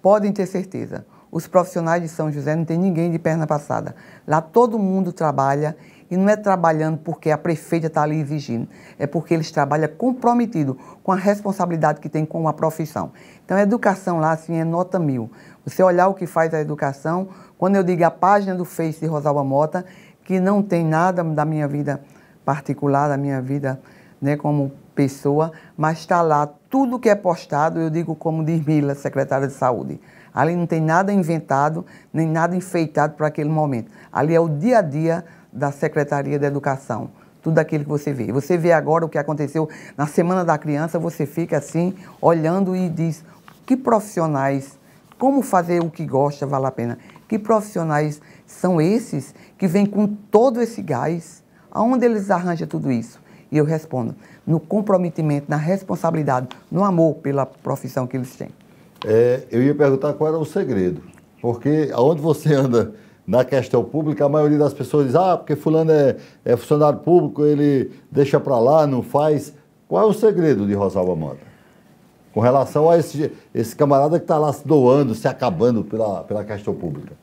Podem ter certeza. Os profissionais de São José não tem ninguém de perna passada. Lá todo mundo trabalha e não é trabalhando porque a prefeita está ali exigindo, é porque eles trabalham comprometido com a responsabilidade que tem com a profissão. Então, a educação lá, assim, é nota mil. Você olhar o que faz a educação, quando eu digo a página do Face de Rosalba Mota, que não tem nada da minha vida particular, da minha vida né, como pessoa, mas está lá tudo que é postado, eu digo como diz Mila, secretária de Saúde. Ali não tem nada inventado, nem nada enfeitado para aquele momento. Ali é o dia a dia da Secretaria da Educação, tudo aquilo que você vê. Você vê agora o que aconteceu na Semana da Criança, você fica assim, olhando e diz: que profissionais, como fazer o que gosta vale a pena? Que profissionais são esses que vêm com todo esse gás? Aonde eles arranjam tudo isso? E eu respondo: no comprometimento, na responsabilidade, no amor pela profissão que eles têm. É, eu ia perguntar qual era o segredo. Porque aonde você anda na questão pública, a maioria das pessoas diz, ah, porque fulano é, é funcionário público, ele deixa para lá, não faz. Qual é o segredo de Rosalba Mota? Com relação a esse, esse camarada que está lá se doando, se acabando pela, pela questão pública.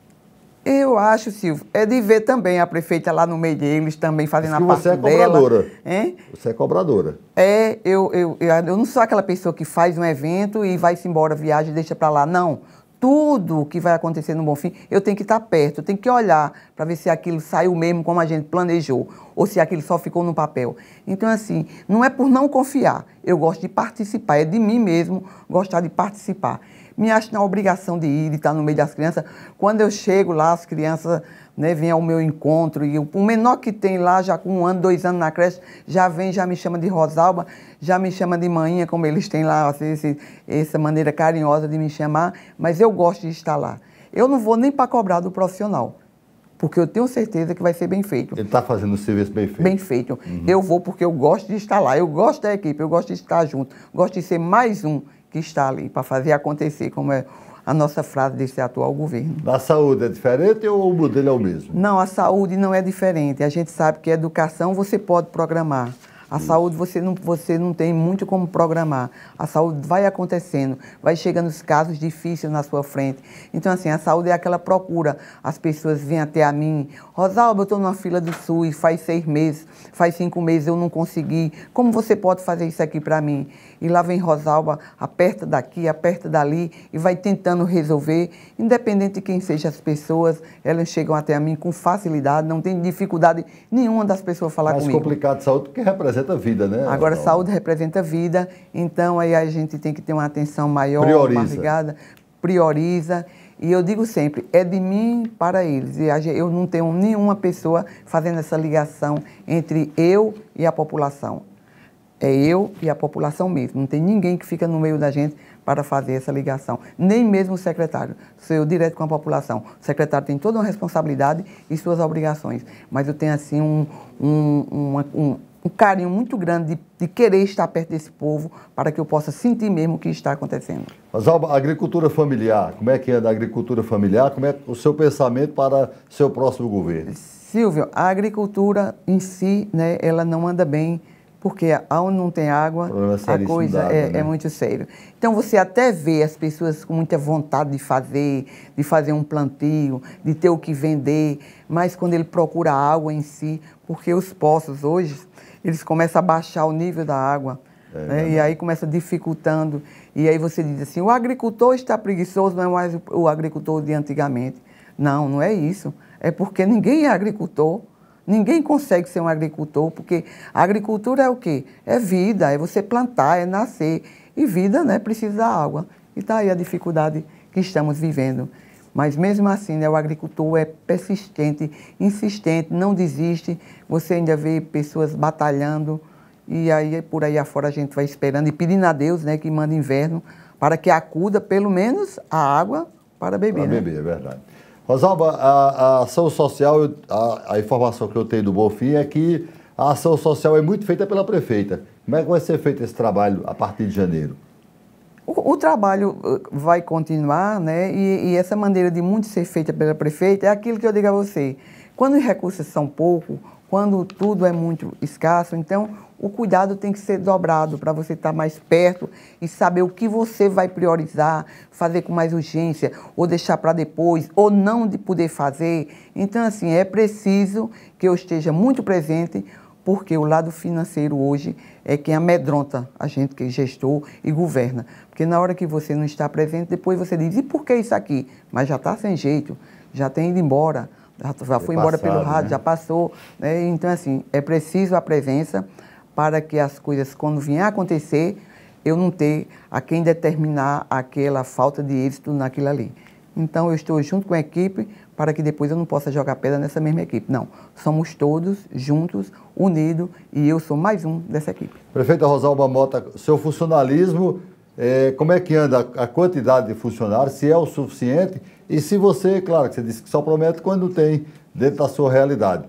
Eu acho, Silvio, é de ver também a prefeita lá no meio deles, também fazendo a é parte dela. Você é cobradora. Hein? Você é cobradora. É, eu, eu, eu, eu não sou aquela pessoa que faz um evento e vai-se embora, viaja e deixa para lá. Não. Tudo que vai acontecer no Bonfim, eu tenho que estar tá perto, eu tenho que olhar para ver se aquilo saiu mesmo como a gente planejou ou se aquilo só ficou no papel. Então, assim, não é por não confiar, eu gosto de participar, é de mim mesmo gostar de participar me acho na obrigação de ir, e estar no meio das crianças. Quando eu chego lá, as crianças né, vêm ao meu encontro, e o menor que tem lá, já com um ano, dois anos na creche, já vem, já me chama de Rosalba, já me chama de manhinha, como eles têm lá, assim, esse, essa maneira carinhosa de me chamar, mas eu gosto de estar lá. Eu não vou nem para cobrar do profissional porque eu tenho certeza que vai ser bem feito. Ele está fazendo o serviço bem feito. Bem feito. Uhum. Eu vou porque eu gosto de estar lá, eu gosto da equipe, eu gosto de estar junto, gosto de ser mais um que está ali para fazer acontecer, como é a nossa frase desse atual governo. A saúde é diferente ou o modelo é o mesmo? Não, a saúde não é diferente. A gente sabe que a educação você pode programar. A Isso. saúde você não, você não tem muito como programar. A saúde vai acontecendo, vai chegando os casos difíceis na sua frente. Então, assim, a saúde é aquela procura. As pessoas vêm até a mim. Rosalba, eu estou numa fila do SUS faz seis meses, faz cinco meses, eu não consegui. Como você pode fazer isso aqui para mim? e lá vem Rosalba, aperta daqui, aperta dali e vai tentando resolver. Independente de quem sejam as pessoas, elas chegam até a mim com facilidade, não tem dificuldade nenhuma das pessoas falar Mais comigo. Mais complicado saúde porque representa vida, né? Agora, Rosalba? saúde representa vida, então aí a gente tem que ter uma atenção maior, prioriza. mais ligada, prioriza. E eu digo sempre, é de mim para eles. E eu não tenho nenhuma pessoa fazendo essa ligação entre eu e a população. É eu e a população mesmo. Não tem ninguém que fica no meio da gente para fazer essa ligação. Nem mesmo o secretário. Sou eu direto com a população. O secretário tem toda uma responsabilidade e suas obrigações. Mas eu tenho, assim, um, um, uma, um, um carinho muito grande de, de, querer estar perto desse povo para que eu possa sentir mesmo o que está acontecendo. Mas, Alba, agricultura familiar, como é que é da agricultura familiar? Como é o seu pensamento para seu próximo governo? Silvio, a agricultura em si, né, ela não anda bem porque onde não tem água, é a coisa é, né? é, muito sério. Então você até vê as pessoas com muita vontade de fazer, de fazer um plantio, de ter o que vender, mas quando ele procura água em si, porque os poços hoje, eles começam a baixar o nível da água, é, né? e aí começa dificultando, e aí você diz assim, o agricultor está preguiçoso, não é mais o agricultor de antigamente. Não, não é isso. É porque ninguém é agricultor. Ninguém consegue ser um agricultor, porque a agricultura é o quê? É vida, é você plantar, é nascer. E vida né, precisa da água. E está aí a dificuldade que estamos vivendo. Mas mesmo assim, né, o agricultor é persistente, insistente, não desiste. Você ainda vê pessoas batalhando. E aí, por aí afora, a gente vai esperando e pedindo a Deus né, que manda inverno para que acuda pelo menos a água para beber. Para né? beber, é verdade. Rosalba, a, a ação social, a, a, informação que eu tenho do Bonfim é que a ação social é muito feita pela prefeita. Como é que vai ser feito esse trabalho a partir de janeiro? O, o trabalho uh, vai continuar, né? E, e, essa maneira de muito ser feita pela prefeita é aquilo que eu digo a você. Quando os recursos são poucos, quando tudo é muito escasso, então o cuidado tem que ser dobrado para você estar tá mais perto e saber o que você vai priorizar, fazer com mais urgência, ou deixar para depois, ou não de poder fazer. Então, assim, é preciso que eu esteja muito presente, porque o lado financeiro hoje é quem amedronta a gente que gestor e governa. Porque na hora que você não está presente, depois você diz, e por que isso aqui? Mas já está sem jeito, já tem ido embora, já, foi passado, embora pelo rádio, né? já passou. Né? Então, assim, é preciso a presença para que as coisas, quando vier a acontecer, eu não ter a quem determinar aquela falta de êxito naquilo ali. Então, eu estou junto com a equipe para que depois eu não possa jogar pedra nessa mesma equipe. Não, somos todos juntos, unidos, e eu sou mais um dessa equipe. Prefeita Rosalba Mota, seu funcionalismo, é, como é que anda a quantidade de funcionários, se é o suficiente, e se você, claro, que você disse que só promete quando tem dentro da sua realidade.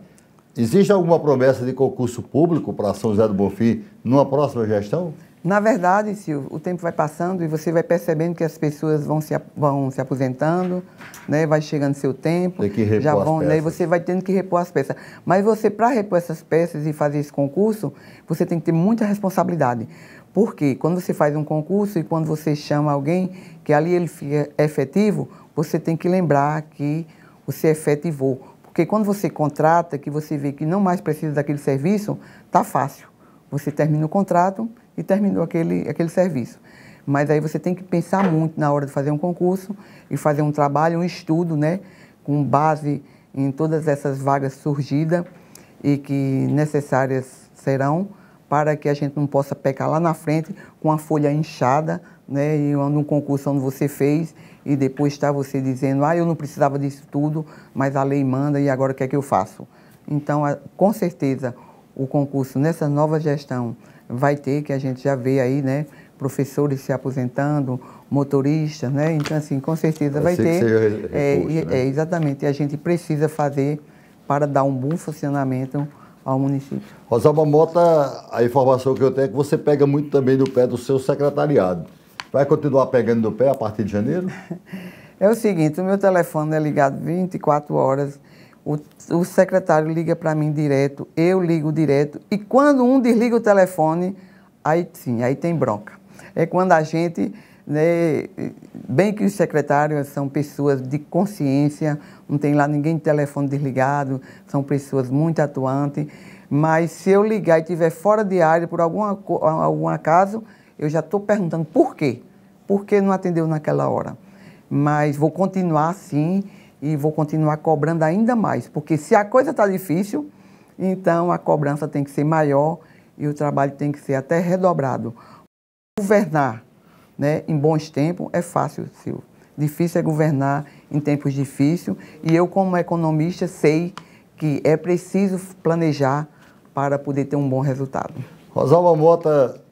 Existe alguma promessa de concurso público para São José do Bonfim numa próxima gestão? Na verdade, Silvio, o tempo vai passando e você vai percebendo que as pessoas vão se, vão se aposentando, né? vai chegando seu tempo. Tem que repor já vão, as né, peças. Né? Você vai tendo que repor as peças. Mas você, para repor essas peças e fazer esse concurso, você tem que ter muita responsabilidade. Porque quando você faz um concurso e quando você chama alguém, que ali ele fica efetivo, você tem que lembrar que você efetivou porque quando você contrata, que você vê que não mais precisa daquele serviço, tá fácil. Você termina o contrato e terminou aquele, aquele serviço. Mas aí você tem que pensar muito na hora de fazer um concurso e fazer um trabalho, um estudo, né? Com base em todas essas vagas surgidas e que necessárias serão para que a gente não possa pecar lá na frente com a folha inchada, né? E um concurso onde você fez e depois está você dizendo, ah, eu não precisava disso tudo, mas a lei manda e agora o que é que eu faço? Então, com certeza, o concurso nessa nova gestão vai ter, que a gente já vê aí, né, professores se aposentando, motoristas, né? Então, assim, com certeza vai ter. Recurso, é, né? é, exatamente. E a gente precisa fazer para dar um bom funcionamento ao município. Rosalba Mota, a informação que eu tenho é que você pega muito também do pé do seu secretariado. Vai continuar pegando do pé a partir de janeiro? É o seguinte, o meu telefone é ligado 24 horas, o, o secretário liga para mim direto, eu ligo direto, e quando um desliga o telefone, aí sim, aí tem bronca. É quando a gente, né, bem que os secretários são pessoas de consciência, não tem lá ninguém de telefone desligado, são pessoas muito atuantes, mas se eu ligar e estiver fora de área por algum algum acaso, eu já estou perguntando por quê? Por que não atendeu naquela hora? Mas vou continuar assim e vou continuar cobrando ainda mais, porque se a coisa está difícil, então a cobrança tem que ser maior e o trabalho tem que ser até redobrado. Governar né, em bons tempos é fácil, Silvio. Difícil é governar em tempos difíceis e eu, como economista, sei que é preciso planejar para poder ter um bom resultado. Rosalba Mota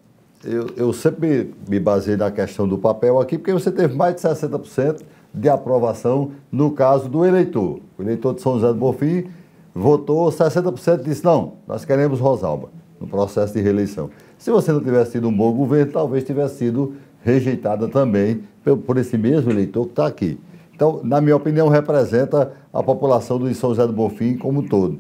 eu, eu sempre me baseei na questão do papel aqui, porque você teve mais de 60% de aprovação no caso do eleitor. O eleitor de São José do Bonfim votou 60% e disse, não, nós queremos Rosalba no processo de reeleição. Se você não tivesse sido um bom governo, talvez tivesse sido rejeitada também por esse mesmo eleitor que está aqui. Então, na minha opinião, representa a população do São José do Bonfim como um todo.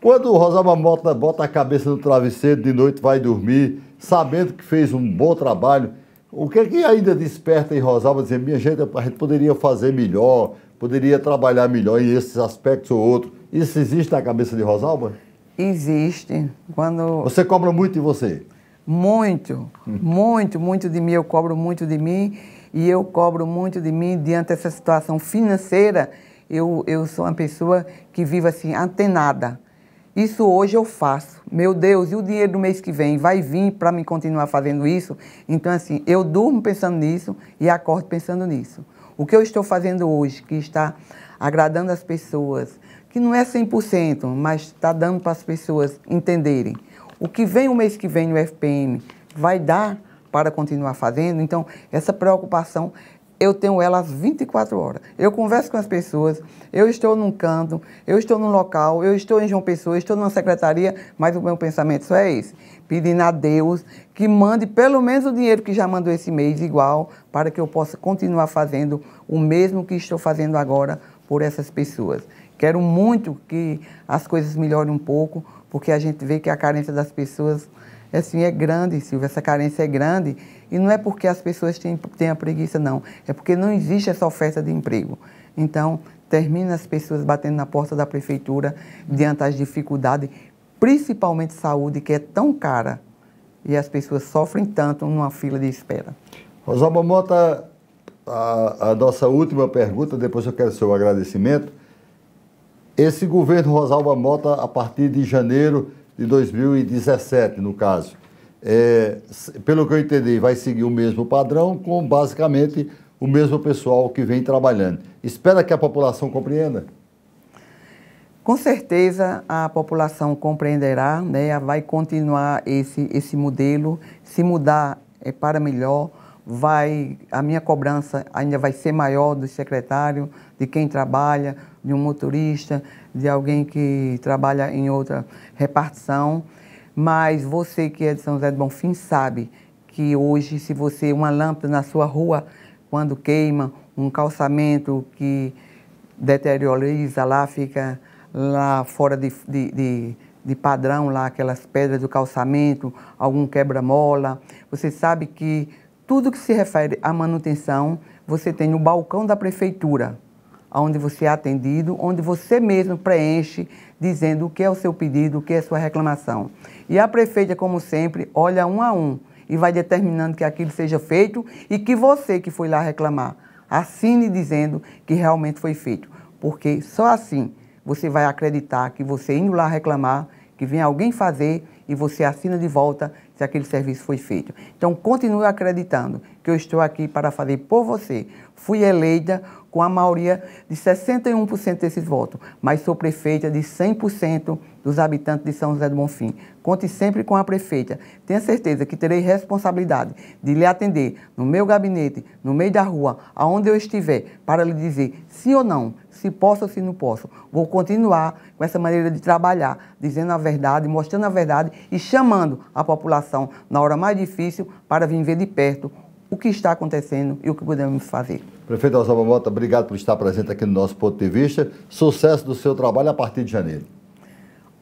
Quando Rosalba bota, bota a cabeça no travesseiro de noite, vai dormir, sabendo que fez um bom trabalho, o que é que ainda desperta em Rosalba dizer, minha gente, a gente poderia fazer melhor, poderia trabalhar melhor em esses aspectos ou outros? Isso existe na cabeça de Rosalba? Existe. Quando... Você cobra muito de você? Muito, muito, muito de mim. Eu cobro muito de mim e eu cobro muito de mim diante dessa situação financeira. Eu, eu sou uma pessoa que vive assim, antenada. Isso hoje eu faço. Meu Deus, e o dinheiro do mês que vem vai vir para me continuar fazendo isso? Então, assim, eu durmo pensando nisso e acordo pensando nisso. O que eu estou fazendo hoje, que está agradando as pessoas, que não é 100%, mas está dando para as pessoas entenderem. O que vem o mês que vem no FPM vai dar para continuar fazendo? Então, essa preocupação eu tenho ela 24 horas. Eu converso com as pessoas, eu estou num canto, eu estou num local, eu estou em João Pessoa, estou numa secretaria, mas o meu pensamento só é esse: pedindo a Deus que mande pelo menos o dinheiro que já mandou esse mês, igual, para que eu possa continuar fazendo o mesmo que estou fazendo agora por essas pessoas. Quero muito que as coisas melhorem um pouco, porque a gente vê que a carência das pessoas assim, é grande, Silvia, essa carência é grande e não é porque as pessoas têm, têm a preguiça, não. É porque não existe essa oferta de emprego. Então, termina as pessoas batendo na porta da prefeitura diante das dificuldades, principalmente saúde, que é tão cara. E as pessoas sofrem tanto numa fila de espera. Rosalba Mota, a, a nossa última pergunta, depois eu quero seu agradecimento. Esse governo Rosalba Mota, a partir de janeiro de 2017, no caso, é, pelo que eu entendi, vai seguir o mesmo padrão com basicamente o mesmo pessoal que vem trabalhando. Espera que a população compreenda? Com certeza a população compreenderá, né? vai continuar esse, esse modelo. Se mudar é para melhor, vai a minha cobrança ainda vai ser maior do secretário, de quem trabalha, de um motorista, de alguém que trabalha em outra repartição. Mas você que é de São José do Bonfim sabe que hoje, se você, uma lâmpada na sua rua, quando queima, um calçamento que deterioriza lá, fica lá fora de, de, de, de padrão, lá aquelas pedras do calçamento, algum quebra-mola. Você sabe que tudo que se refere à manutenção, você tem no balcão da prefeitura onde você é atendido, onde você mesmo preenche dizendo o que é o seu pedido, o que é a sua reclamação. E a prefeita, como sempre, olha um a um e vai determinando que aquilo seja feito e que você que foi lá reclamar assine dizendo que realmente foi feito, porque só assim você vai acreditar que você indo lá reclamar, que vem alguém fazer e você assina de volta se aquele serviço foi feito. Então continue acreditando que eu estou aqui para fazer por você. Fui eleita com a maioria de 61% desses votos, mas sou prefeita de 100% dos habitantes de São José do Bonfim. Conte sempre com a prefeita. Tenha certeza que terei responsabilidade de lhe atender no meu gabinete, no meio da rua, aonde eu estiver, para lhe dizer se ou não, se posso ou se não posso. Vou continuar com essa maneira de trabalhar, dizendo a verdade, mostrando a verdade e chamando a população na hora mais difícil para viver de perto o que está acontecendo e o que podemos fazer. Prefeito Osama Mota, obrigado por estar presente aqui no nosso ponto de vista. Sucesso do seu trabalho a partir de janeiro.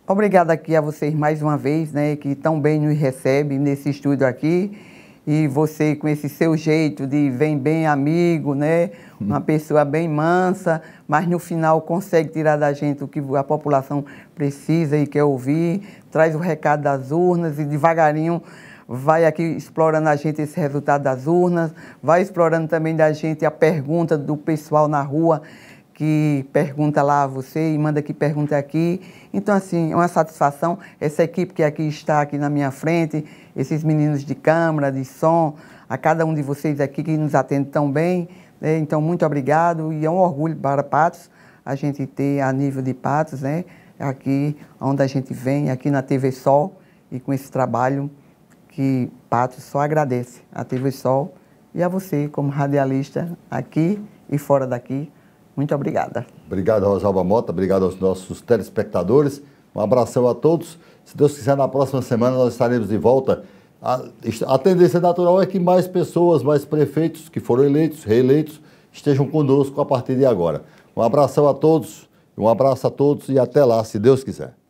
Obrigada aqui a vocês mais uma vez, né, que tão bem nos recebe nesse estúdio aqui. E você com esse seu jeito de vem bem amigo, né? Uma hum. pessoa bem mansa, mas no final consegue tirar da gente o que a população precisa e quer ouvir, traz o recado das urnas e devagarinho vai aqui explorando a gente esse resultado das urnas, vai explorando também da gente a pergunta do pessoal na rua que pergunta lá a você e manda que pergunta aqui. Então, assim, é uma satisfação. Essa equipe que aqui está aqui na minha frente, esses meninos de câmera, de som, a cada um de vocês aqui que nos atende tão bem. Né? Então, muito obrigado e é um orgulho para Patos a gente ter a nível de Patos, né? Aqui onde a gente vem, aqui na TV Sol e com esse trabalho que Patos só agradece a TV Sol e a você como radialista aqui e fora daqui. Muito obrigada. Obrigado, Rosalba Mota. Obrigado aos nossos telespectadores. Um abração a todos. Se Deus quiser, na próxima semana nós estaremos de volta. A, a tendência natural é que mais pessoas, mais prefeitos que foram eleitos, reeleitos, estejam conosco a partir de agora. Um abração a todos, um abraço a todos e até lá, se Deus quiser.